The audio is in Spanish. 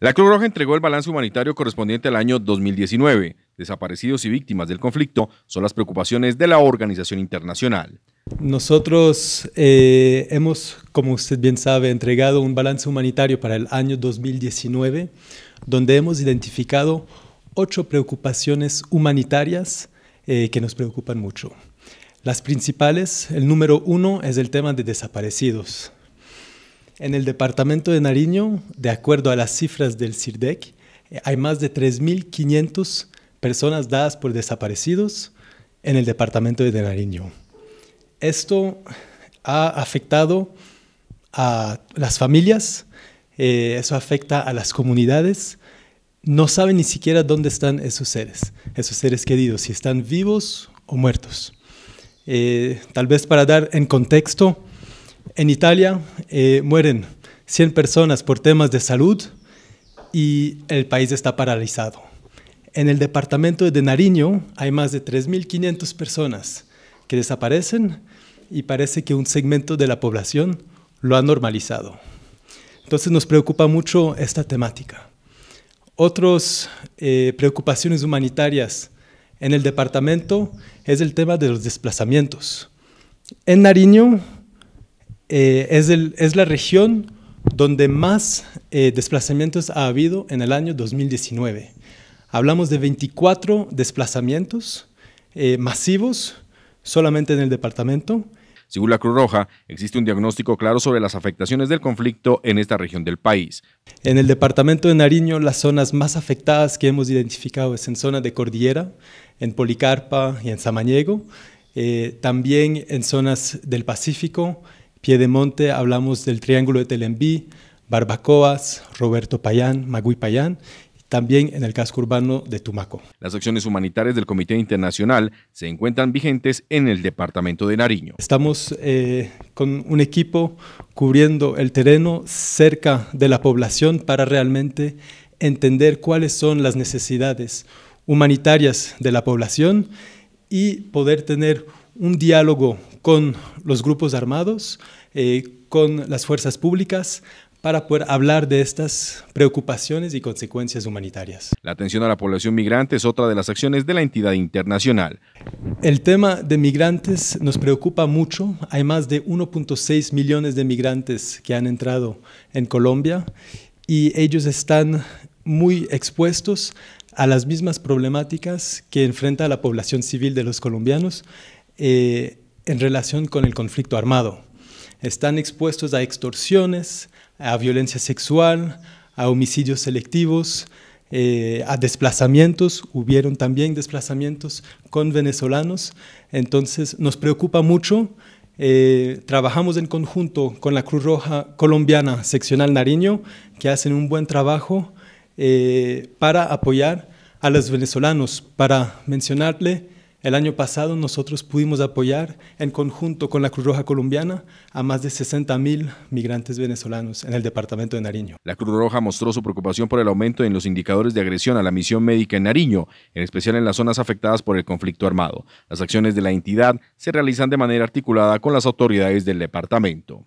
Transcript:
La Cruz Roja entregó el balance humanitario correspondiente al año 2019. Desaparecidos y víctimas del conflicto son las preocupaciones de la organización internacional. Nosotros eh, hemos, como usted bien sabe, entregado un balance humanitario para el año 2019, donde hemos identificado ocho preocupaciones humanitarias eh, que nos preocupan mucho. Las principales, el número uno, es el tema de desaparecidos. En el departamento de Nariño, de acuerdo a las cifras del CIRDEC, eh, hay más de 3.500 personas dadas por desaparecidos en el departamento de Nariño. Esto ha afectado a las familias, eh, eso afecta a las comunidades. No saben ni siquiera dónde están esos seres, esos seres queridos, si están vivos o muertos. Eh, tal vez para dar en contexto, en Italia eh, mueren 100 personas por temas de salud y el país está paralizado. En el departamento de Nariño hay más de 3.500 personas que desaparecen y parece que un segmento de la población lo ha normalizado. Entonces nos preocupa mucho esta temática. Otras eh, preocupaciones humanitarias en el departamento es el tema de los desplazamientos. En Nariño eh, es, la región donde más eh, desplazamientos ha habido en el año 2019. Hablamos de 24 desplazamientos eh, masivos solamente en el departamento. Según la Cruz Roja, existe un diagnóstico claro sobre las afectaciones del conflicto en esta región del país. En el departamento de Nariño, las zonas más afectadas que hemos identificado es en zona de cordillera, en Policarpa y en Samaniego, también en zonas del Pacífico, Piedemonte hablamos del Triángulo de Telenví, Barbacoas, Roberto Payán, Magui Payán también en el casco urbano de Tumaco. Las acciones humanitarias del Comité Internacional se encuentran vigentes en el departamento de Nariño. Estamos eh, con un equipo cubriendo el terreno cerca de la población para realmente entender cuáles son las necesidades humanitarias de la población y poder tener un diálogo con los grupos armados, eh, con las fuerzas públicas, para poder hablar de estas preocupaciones y consecuencias humanitarias. La atención a la población migrante es otra de las acciones de la entidad internacional. El tema de migrantes nos preocupa mucho. Hay más de 1.6 millones de migrantes que han entrado en Colombia y ellos están muy expuestos a las mismas problemáticas que enfrenta la población civil de los colombianos eh, en relación con el conflicto armado. Están expuestos a extorsiones, a violencia sexual, a homicidios selectivos, eh, a desplazamientos, hubieron también desplazamientos con venezolanos, entonces nos preocupa mucho. Eh, trabajamos en conjunto con la Cruz Roja Colombiana Seccional Nariño, que hacen un buen trabajo eh, para apoyar a los venezolanos. Para mencionarle, el año pasado nosotros pudimos apoyar en conjunto con la Cruz Roja Colombiana a más de 60 mil migrantes venezolanos en el departamento de Nariño. La Cruz Roja mostró su preocupación por el aumento en los indicadores de agresión a la misión médica en Nariño, en especial en las zonas afectadas por el conflicto armado. Las acciones de la entidad se realizan de manera articulada con las autoridades del departamento.